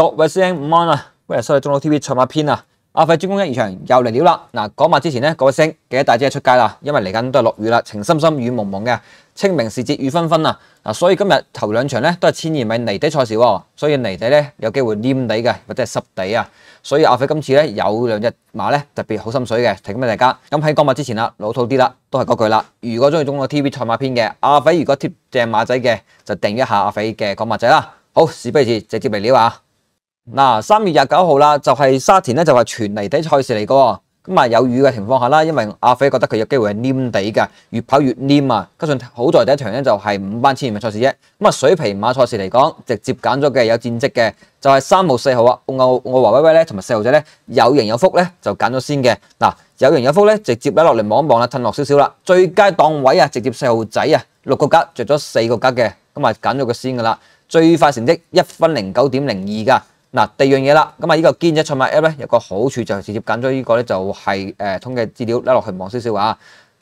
各位师兄午安啊！欢迎收睇中老 TV 赛马篇啊！阿斐专攻一二场又嚟料啦。嗱，讲马之前咧，各位兄记得带遮出街啦，因为嚟紧都系落雨啦，情深深雨蒙蒙嘅清明时节雨纷纷啊！嗱，所以今日头两场咧都系千二米泥地赛事，所以泥地咧有机会黏地嘅或者系湿地啊。所以阿斐今次咧有两只马咧特别好心水嘅，提供俾大家。咁喺讲马之前啦，老套啲啦，都系嗰句啦。如果中意中老 TV 赛马篇嘅阿斐，如果贴正马仔嘅，就订一下阿斐嘅讲马仔啦。好，事不迟，直接嚟料啊！嗱，三月廿九号啦，就系沙田咧，就话全泥地赛事嚟噶。咁啊有雨嘅情况下啦，因为阿飞觉得佢有机会系黏地嘅，越跑越黏啊。加上好在第一场咧就系五班千米赛事啫。咁啊，水皮马赛事嚟讲，直接拣咗嘅有战绩嘅就系三号四号啊。我我华威威咧，同埋细路仔咧有赢有福咧，就拣咗先嘅嗱。有赢有福咧，直接拉落嚟望一望啦，褪落少少啦。最佳档位啊，直接细路仔啊，六个格着咗四个格嘅，咁啊拣咗个先噶啦。最快成绩一分零九点零二噶。嗱第二樣嘢啦，咁啊呢個堅一寵物 A 咧有個好處就直接揀咗呢個咧，就係誒通嘅資料拉落去望少少啊。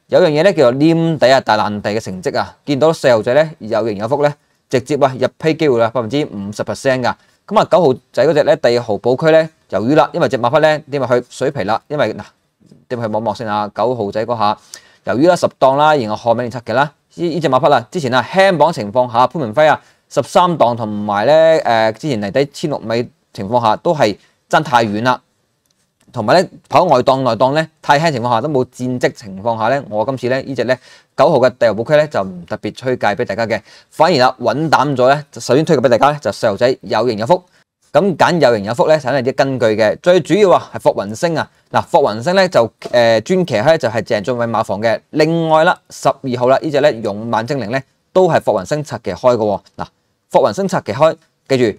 有樣嘢咧叫做黏底啊大爛地嘅成績啊，見到四號仔咧有型有福咧，直接啊入批機會啦，百分之五十 percent 噶。咁啊九號仔嗰只咧第二號保區咧，由於啦，因為只馬匹咧點入去水皮啦，因為嗱點入去網網先啊。九號仔嗰下由於啦十檔啦，然後看俾你出嘅啦。呢呢只馬匹啦，之前啊輕磅情況下潘明輝啊十三檔同埋咧誒之前泥底千六米。情況下都係爭太遠啦，同埋咧跑外檔內檔咧太輕情況下都冇戰績情況下咧，我今次咧呢只咧九號嘅第二股區咧就唔特別推介俾大家嘅，反而啦穩膽咗咧，就首先推介俾大家咧就細路仔有型有福，咁揀有型有福咧睇下啲根據嘅，最主要啊係霍雲星啊嗱，霍雲星咧就誒專騎開就係鄭俊偉馬房嘅，另外啦十二號啦呢只咧勇猛精靈咧都係霍雲星拆騎開嘅喎嗱，霍雲星拆騎開記住。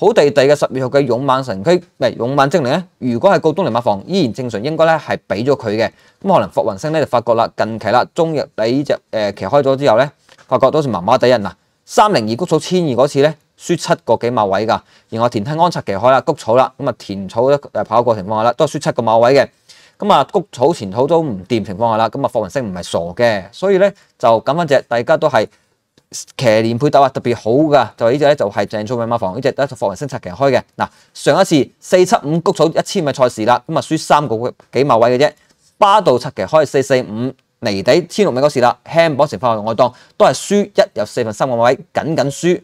好地地嘅十二號嘅勇猛神區，咪勇猛精靈咧？如果係告東尼馬房，依然正常，應該咧係俾咗佢嘅。咁可能霍雲星咧就發覺啦，近期啦中入底只誒騎開咗之後咧，發覺都是麻麻地人啊。三零二谷草千二嗰次咧，輸七個幾馬位㗎。然後田梯安策騎開啦，谷草啦，咁啊田草都跑過情況下啦，都係輸七個馬位嘅。咁啊谷草前草都唔掂情況下啦，咁啊霍雲星唔係傻嘅，所以咧就咁翻只大家都係。騎連配鬥啊，特別好噶，就呢只咧就係鄭俊偉馬房呢只得霍雲星策騎開嘅。嗱，上一次四七五谷草一千米賽事啦，咁啊輸三個幾馬位嘅啫。巴道策騎開四四五泥底千六米嗰時啦，輕磅情況下外檔都係輸一有四分三個馬位，僅僅輸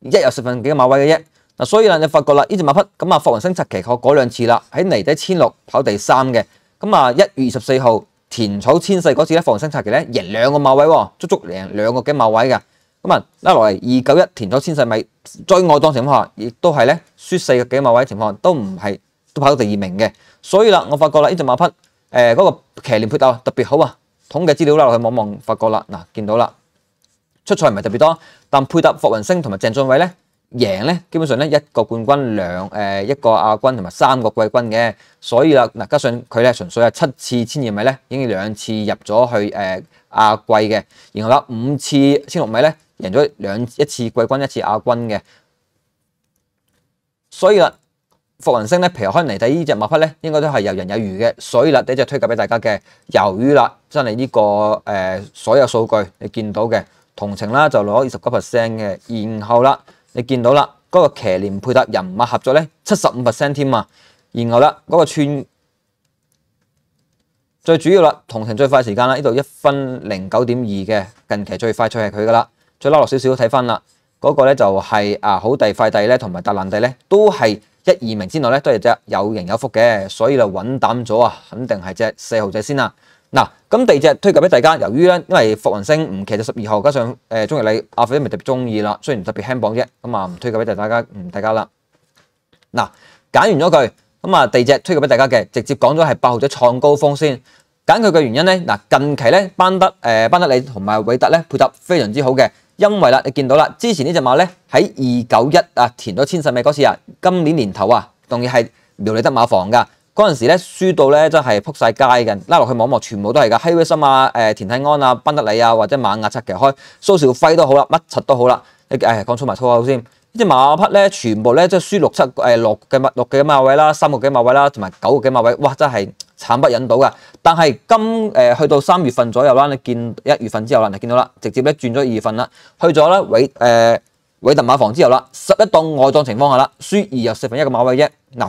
一有四分幾個馬位嘅啫。嗱，所以啦，你發覺啦，呢只馬匹咁啊，霍雲星策騎過嗰兩次啦，喺泥底千六跑第三嘅，咁啊一月二十四號。田草千世嗰次咧，霍云生察棋咧赢两个马位足足赢两个几马位嘅。咁啊拉落嚟二九一田草千世米再外当情况，下，亦都系咧输四个几马位情况，都唔系都跑到第二名嘅。所以啦，我发觉啦呢只马匹，诶嗰个骑练配搭特别好啊。统计资料拉落去望望，发觉啦嗱，见到啦出赛唔系特别多，但配搭霍云星同埋郑俊伟咧。贏咧，基本上咧一個冠軍、兩誒一個亞軍同埋三個季軍嘅，所以啦嗱，加上佢咧純粹係七次千二米咧，已經兩次入咗去誒亞季嘅，然後啦五次千六米咧贏咗兩一次季軍一次亞軍嘅，所以啦，霍雲星咧皮開嚟睇呢只馬匹咧，應該都係游刃有餘嘅。所以啦，一只推介俾大家嘅由於啦，真係呢個誒所有數據你見到嘅同情啦，就攞二十九 percent 嘅，然後啦。你見到啦，嗰個騎聯配搭人物合作咧，七十五 percent 添嘛。然後啦，嗰個串，最主要啦，同程最快時間啦，呢度一分零九點二嘅，近期最快脆係佢噶啦。再拉落少少睇翻啦，嗰個咧就係啊好地快地咧，同埋達蘭地咧，都係一二名之內咧，都係只有型有福嘅，所以就穩膽咗啊，肯定係隻四號仔先啦。嗱，咁第二隻推介俾大家，由於咧，因為伏雲星唔騎咗十二號，加上誒中日你阿肥都唔特別中意啦，雖然特別輕磅啫，咁啊唔推介俾大家，唔大家啦。嗱，揀完咗佢，咁啊，第隻推介俾大家嘅，直接講咗係八號仔創高峰先，揀佢嘅原因咧，嗱近期咧班德誒班德利同埋韋德咧配合非常之好嘅，因為啦你見到啦，之前呢只馬咧喺二九一啊填咗千十尾嗰次啊，今年年頭啊仲係苗栗德馬房㗎。嗰陣時咧，輸到咧真係撲晒街嘅，拉落去網一全部都係噶，希威森啊、誒田泰安啊、賓德里啊，或者馬亞七騎開，蘇兆輝都好啦，乜柒都好啦，誒講粗埋粗口先。呢只馬匹咧，全部咧即係輸六七誒六幾馬六嘅馬位啦，三個幾馬位啦，同埋九個幾馬位，哇！真係慘不忍睹噶。但係今誒去到三月份左右啦，你見一月份之後啦，你見到啦，直接咧轉咗二月份啦，去咗咧偉誒偉特馬房之後啦，十一檔外檔情況下啦，輸二又四分一嘅馬位啫，嗱。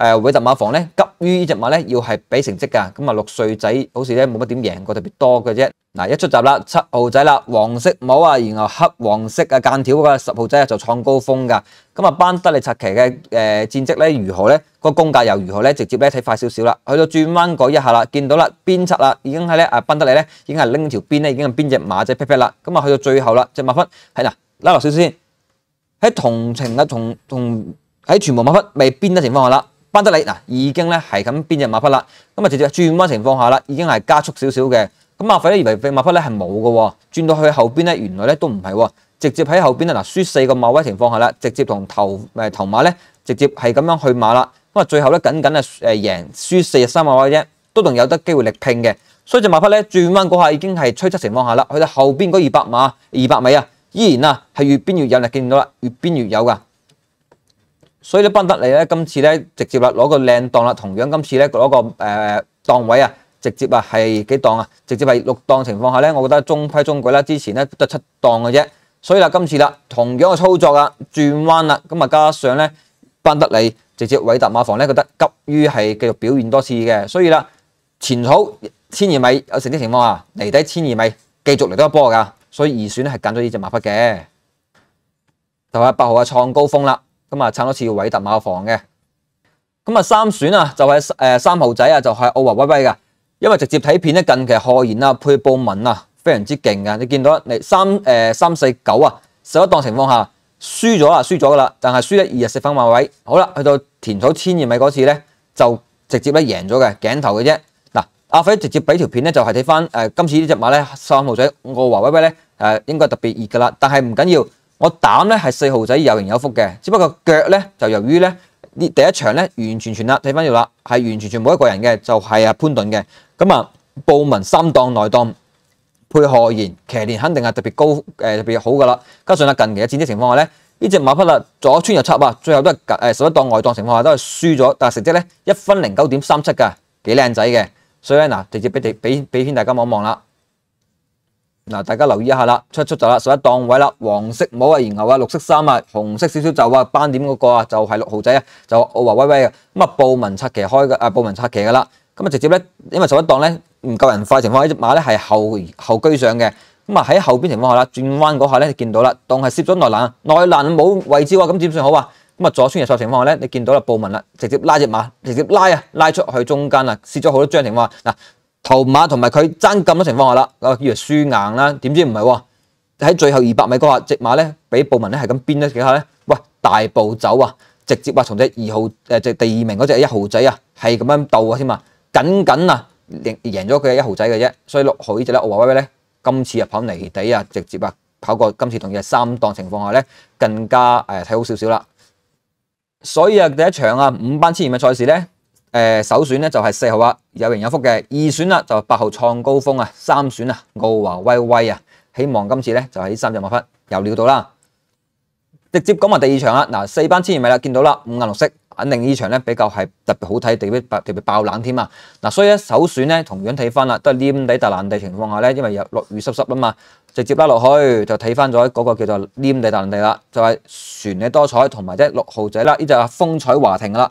誒韋特馬房咧急於呢只馬咧要係俾成績㗎，咁啊六歲仔好似咧冇乜點贏過特別多嘅啫。嗱，一出閘啦，七號仔啦，黃色帽啊，然後黑黃色啊間條嗰個十號仔就創高峰㗎。咁啊，班德利察騎嘅誒戰績咧如何咧？個功價又如何咧？直接咧睇快少少啦，去到轉彎嗰一下啦，見到啦邊策啦，已經係咧啊班德利咧已經係拎條邊咧已經係邊只馬仔劈劈啦。咁啊去到最後啦，只馬匹係嗱拉落少少先喺同情啊，同從喺全部馬匹未邊得情況下啦。班德里嗱已經咧係咁邊只馬匹啦，咁啊直接轉彎情況下啦，已經係加速少少嘅。咁馬費咧以為馬匹咧係冇嘅，轉到去後邊咧原來咧都唔係，直接喺後邊咧嗱輸四個馬位情況下啦，直接同頭誒頭馬咧直接係咁樣去馬啦。咁啊最後咧僅僅啊誒贏輸四三馬位啫，都仲有得機會力拼嘅。所以只馬匹咧轉彎嗰下已經係吹出情況下啦，去到後邊嗰二百馬二百米啊，依然啊係越邊越有，你見到啦，越邊越有㗎。所以咧，班德利咧，今次咧直接啦，攞個靚檔啦。同樣今次咧攞個誒檔位啊，直接啊係幾檔啊？直接係六檔情況下咧，我覺得中規中矩啦。之前咧都七檔嘅啫，所以啦，今次啦，同樣嘅操作啊，轉彎啦，咁啊加上咧班德利直接偉達馬房咧，覺得急於係繼續表現多次嘅，所以啦前草千二米有成啲情況啊，離底千二米繼續嚟多一波㗎，所以二選咧係揀咗呢只馬匹嘅，就係八號嘅創高峰啦。咁啊，撐多次偉特馬房嘅，咁啊三選啊就係誒三號仔啊，就係奧華威威噶，因為直接睇片咧，近期賀然啊、佩布文啊非常之勁噶，你見到你三誒三四九啊十一檔情況下輸咗啦，輸咗噶啦，但係輸咗二日四分馬位，好啦，去到田草千二米嗰次咧就直接咧贏咗嘅頸頭嘅啫，嗱阿輝直接俾條片咧就係睇翻誒今次呢只馬咧三號仔奧華威威咧誒應該特別熱噶啦，但係唔緊要。我膽呢係四號仔有型有福嘅，只不過腳呢就由於呢第一場呢完完全全啦，睇返住啦，係完全全冇一個人嘅，就係啊潘頓嘅。咁啊，布文三檔內檔配合言，騎年肯定係特別高誒特別好㗎啦。加上啊近期嘅戰績情況下呢。呢只馬匹啊左穿右插啊，最後都係誒十一檔外檔情況下都係輸咗，但係成績呢，一分零九點三七㗎，幾靚仔嘅。所以呢，嗱，直接俾俾俾片大家望一望啦。嗱，大家留意一下啦，出出就啦，十一檔位啦，黃色帽啊，然後啊，綠色衫啊，紅色少少就啊，斑點嗰個啊，就係六號仔啊，就奧華威威啊，咁啊，布文拆騎開嘅，啊布紋拆騎嘅啦，咁啊直接咧，因為十一檔咧唔夠人快情況呢只馬咧係後後居上嘅，咁啊喺後邊情況下啦，轉彎嗰下咧，你見到啦，檔係攝咗內欄，內欄冇位置喎，咁點算好啊？咁啊左穿入塞情況下咧，你見到啦布文啦，直接拉只馬，直接拉啊，拉出去中間啊，攝咗好多張情況嗱。頭马同埋佢爭咁多情況下啦，啊，以为输硬啦，點知唔係喎？喺最後二百米嗰下，直馬呢，俾布文呢係咁鞭咗幾下呢？喂，大步走啊，直接話從只二號诶，即系第二名嗰只一號仔啊，係咁樣鬥啊，添啊，紧紧啊，贏赢咗佢一號仔嘅啫，所以六號呢只咧，华为咧，今次入跑泥地啊，直接啊，跑過今次同样三檔情況下呢，更加诶睇好少少啦，所以啊，第一場啊，五班千米賽事呢。首选咧就係四号啊，有型有福嘅。二选啦就八号创高峰啊，三选啊奥华威威啊，希望今次咧就喺三只马匹又料到啦。直接讲埋第二场啦，嗱四班千贤米啦，见到啦五银六色，肯定呢场咧比较係特别好睇，特别爆特别爆冷添啊。嗱，所以咧首选咧同样睇翻啦，都係黏底特烂地情况下咧，因为又落雨湿湿啊嘛，直接拉落去就睇翻咗嗰个叫做黏底特烂地啦，就是、船嘅多彩同埋即六号仔啦，呢就係风采华庭啦。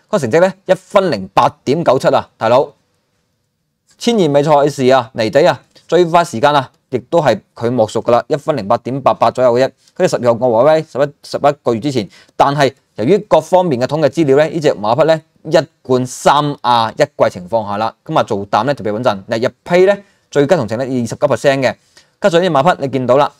個成績呢，一分零八點九七啊，大佬，千言未賽嘅事啊，尼仔啊，最快時間啊，亦都係佢莫屬噶啦，一分零八點八八左右嘅一，佢哋十二號個華威十一十一個月之前，但係由於各方面嘅統計資料呢，呢只馬匹呢，一貫三亞一季情況下啦，咁啊做淡呢，特別穩陣，日入批呢，最佳行情呢，二十九 percent 嘅，加上呢馬匹你見到啦，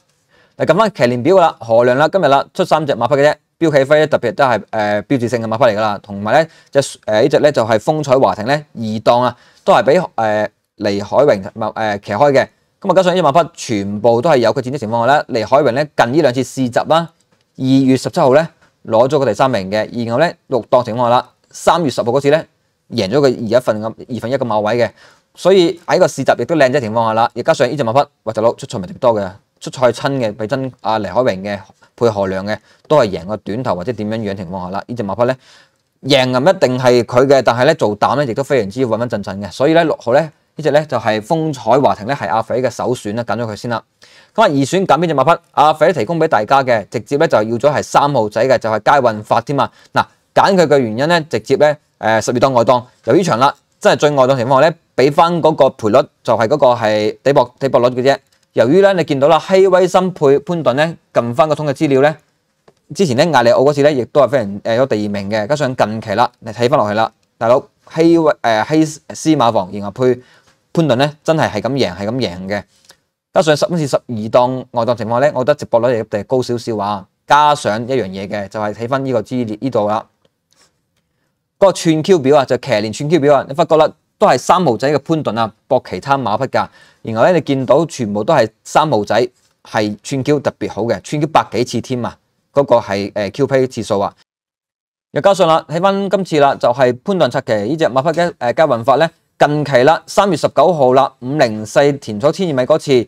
嚟撳翻騎連表噶啦，何亮啦，今日啦出三隻馬匹嘅啫。標企飛咧，特別都係誒標誌性嘅馬匹嚟㗎啦，同埋咧只誒呢只咧就係風彩華庭咧二檔啊，都係俾誒黎海榮馬誒騎開嘅。咁啊加上呢只馬匹全部都係有佢戰績情況下咧，黎海榮咧近呢兩次試集啦，二月十七號咧攞咗個第三名嘅，然後咧六檔情況啦，三月十號嗰次咧贏咗個二一份咁二分一嘅馬位嘅，所以喺個試集亦都靚仔情況下啦，亦加上呢只馬匹或者攞出賽咪多嘅。出賽親嘅，比真阿黎海榮嘅配何亮嘅，都係贏個短頭或者點樣樣情況下啦。呢只馬匹咧贏唔一定係佢嘅，但係咧做膽咧亦都非常之穩穩陣陣嘅。所以咧六號咧呢只咧就係風彩華庭咧係阿肥嘅首選啦，揀咗佢先啦。咁啊二選揀邊只馬匹？阿肥提供俾大家嘅直接咧就要咗係三號仔嘅，就係佳運法添嘛。嗱揀佢嘅原因咧，直接咧誒十二檔外檔，由於長啦，真係最外檔情況下咧，俾翻嗰個賠率就係嗰個係底博底博率嘅啫。由於咧，你見到啦，希威森配潘頓咧，近翻個統嘅資料咧，之前咧亞利奧嗰次咧，亦都係非常誒有第二名嘅，加上近期啦，你睇翻落去啦，大佬希威誒希斯馬房，然後配潘頓咧，真係係咁贏，係咁贏嘅，加上十五次十二檔外檔情況咧，我覺得直播率亦都係高少少啊，加上一樣嘢嘅就係睇翻呢個資料呢度啦，嗰串 Q 表啊，就騎連串 Q 表啊，你發覺啦。都係三毛仔嘅潘顿啊，博其他马匹噶，然后咧你见到全部都係三毛仔，系串 Q 特别好嘅，串 Q 百几次添啊，嗰个系诶 Q P 次数啊，又加上啦，睇翻今次啦，就是、潘顿七期呢只马匹嘅诶加运法咧，近期啦三月十九号啦五零四填咗千二米嗰次。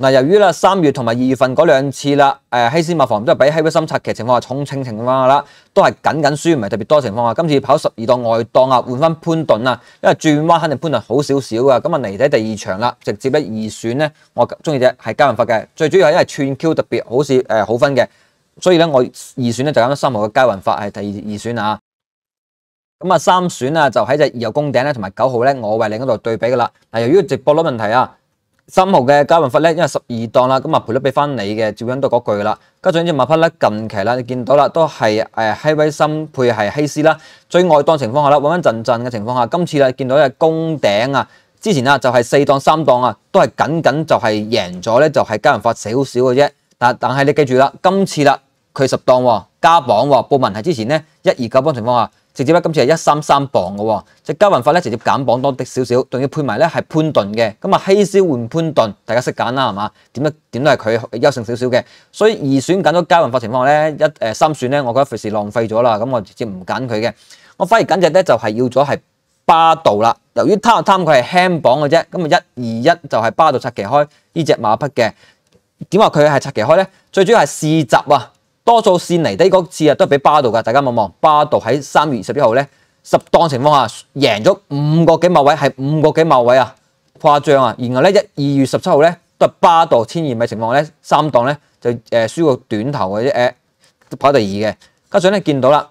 嗱，由於啦三月同埋二月份嗰兩次啦，诶，希斯馬房都係比希威森拆，其情況下重清情況下啦，都係紧紧輸唔係特別多情況下，今次跑十二檔外檔啊，換返潘頓啊，因為轉彎肯定潘頓好少少噶，咁啊嚟睇第二場啦，直接咧二選呢，我中意者係嘉云法嘅，最主要係因為串 Q 特別好似诶好分嘅，所以呢，我二選呢就揀咗三號嘅嘉云法係第二二选啊，咁啊三选啊就喺只二号公顶咧同埋九号咧，我为另一度对比噶啦，嗱由于直播嗰问题啊。三號嘅加運发咧，因為十二檔啦，咁啊賠率俾翻你嘅，照緊到嗰句噶啦。加上只馬匹咧，近期啦，你見到啦，都係诶希威森配係希斯啦。最外檔情況下啦，穩穩陣陣嘅情況下，今次啦見到嘅公頂啊，之前啊就係四檔三檔啊，都係僅僅就係贏咗咧，就係加運发少少嘅啫。但系但系你記住啦，今次啦佢十档加榜磅，報文係之前咧一二九磅情況下。直接咧今次係一三三磅嘅喎，即係嘉雲發咧直接減磅多啲少少，仲要配埋咧係潘頓嘅，咁啊希消換潘頓，大家識揀啦係嘛？點都點都係佢優勝少少嘅，所以二選緊咗嘉雲法情況下咧，一誒三選咧，我覺得費事浪費咗啦，咁我直接唔揀佢嘅。我反而揀只咧就係要咗係巴杜啦，由於貪貪佢係輕磅嘅啫，咁啊一二一就係巴杜拆期開呢只馬匹嘅，點話佢係拆期開呢？最主要係試集啊！多數線嚟低嗰次啊，都係俾巴度㗎。大家望望，巴度喺三月二十一號呢，十檔情況下贏咗五個幾碼位，係五個幾碼位啊，誇張啊！然後呢，一二月十七號呢，都係巴度千二米情況呢，三檔呢就誒輸個短頭嘅啫，誒跑第二嘅。加上咧見到啦，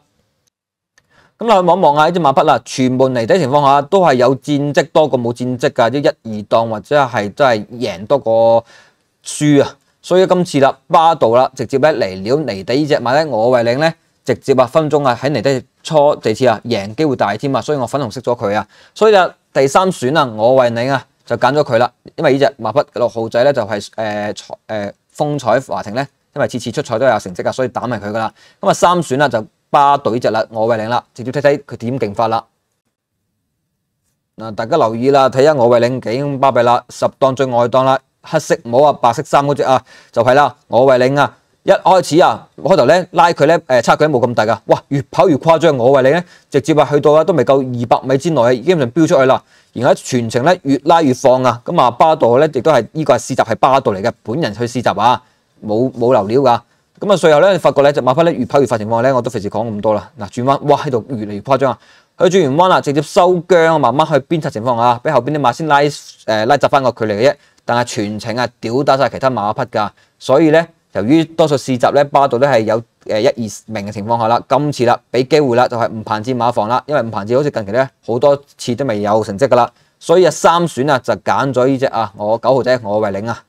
咁落望望下呢啲馬匹啦，全部嚟低情況下都係有戰績多過冇戰績㗎，即一、二檔或者係真係贏多過輸啊！所以今次啦，巴度啦，直接一嚟料泥地呢只马咧，我为领咧，直接啊分钟啊喺泥地初次啊赢机会大添啊，所以我粉红色咗佢啊。所以第三选啊，我为领啊，就拣咗佢啦。因为呢只马匹六号仔咧就系诶诶风采华庭咧，因为次次出赛都有成绩啊，所以打埋佢噶啦。咁啊三选啦就巴队呢只啦，我为领啦，直接睇睇佢点劲法啦。大家留意啦，睇下我为领几巴闭啦，十档最外档啦。黑色帽啊，白色衫嗰只啊，就系啦。我为领啊，一开始啊，开头咧拉佢咧，诶，差距冇咁大噶。哇，越跑越夸张。我為你咧，直接啊去到啊都未够二百米之内，已经就飙出去啦。然后全程咧越拉越放啊。咁啊，巴度咧亦都系呢个系試集系巴度嚟嘅，本人去試集啊，冇冇留料噶。咁啊，最后咧发觉咧就马匹咧越跑越快情况咧，我都费事讲咁多啦。嗱，转弯，哇喺度越嚟越夸张啊。去转完弯啦，直接收缰，慢慢去鞭策情况啊，俾后边啲马先拉，诶拉窄翻个距离嘅啫。但係全程啊，屌打晒其他馬匹㗎，所以呢，由於多數試集呢，巴度都係有一二名嘅情況下啦，今次啦，俾機會啦，就係吳彭志馬房啦，因為吳彭志好似近期呢好多次都未有成績㗎啦，所以啊，三選啊就揀咗呢只啊，我九號仔我為領啊。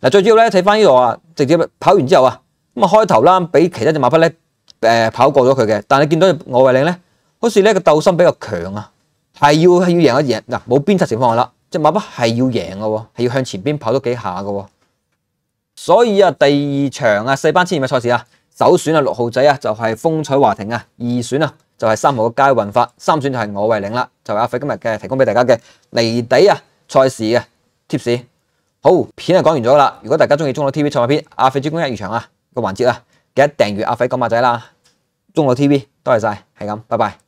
嗱，最主要呢，睇返呢度啊，直接跑完之後啊，咁啊開頭啦，俾其他只馬匹呢。誒跑過咗佢嘅，但你見到我為領呢，好似呢個鬥心比較強啊，係要係要贏一贏嗱，冇邊策情況下啦。只马匹系要赢嘅，系要向前边跑多几下嘅，所以啊，第二场啊，四班千二百赛事啊，首选啊，六号仔啊，就系风采华庭啊，二选啊，就系三号嘅佳运法，三选就系我为零啦，就系阿肥今日嘅提供俾大家嘅离地啊赛事嘅 tips。好，片就讲完咗啦，如果大家中意中老 TV 赛马片，阿肥只供一二场啊个环节啊，记得订阅阿肥讲马仔啦，中老 TV 多谢晒，系咁，拜拜。